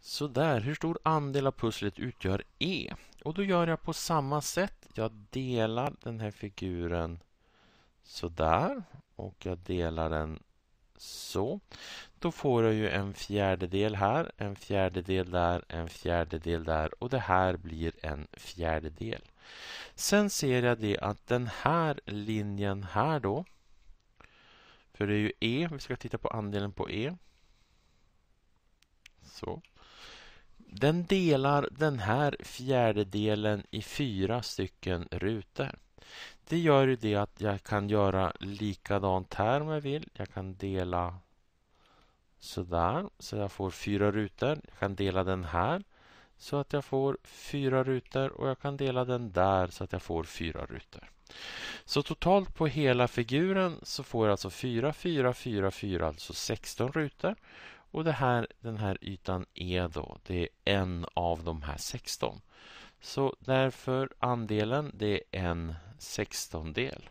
Sådär, hur stor andel av pusslet utgör E? Och då gör jag på samma sätt. Jag delar den här figuren sådär och jag delar den så. Då får jag ju en fjärdedel här, en fjärdedel där, en fjärdedel där och det här blir en fjärdedel. Sen ser jag det att den här linjen här då, för det är ju E, vi ska titta på andelen på E. Så. Den delar den här fjärdedelen i fyra stycken rutor. Det gör ju det att jag kan göra likadant här om jag vill. Jag kan dela sådär, så jag får fyra rutor. Jag kan dela den här så att jag får fyra rutor och jag kan dela den där så att jag får fyra rutor. Så totalt på hela figuren så får jag alltså 4, 4, 4, 4, alltså 16 rutor. Och det här, den här ytan E då, det är en av de här 16. Så därför andelen, det är en sextondel.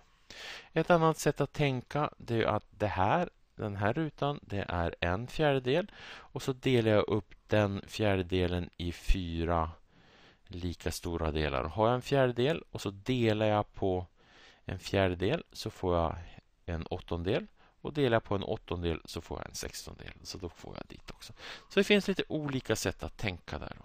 Ett annat sätt att tänka det är att det här, den här rutan det är en fjärdedel och så delar jag upp den fjärdedelen i fyra lika stora delar. Har jag en fjärdedel och så delar jag på en fjärdedel så får jag en åttondel och delar jag på en åttondel så får jag en sextondel. Så då får jag dit också. Så det finns lite olika sätt att tänka där.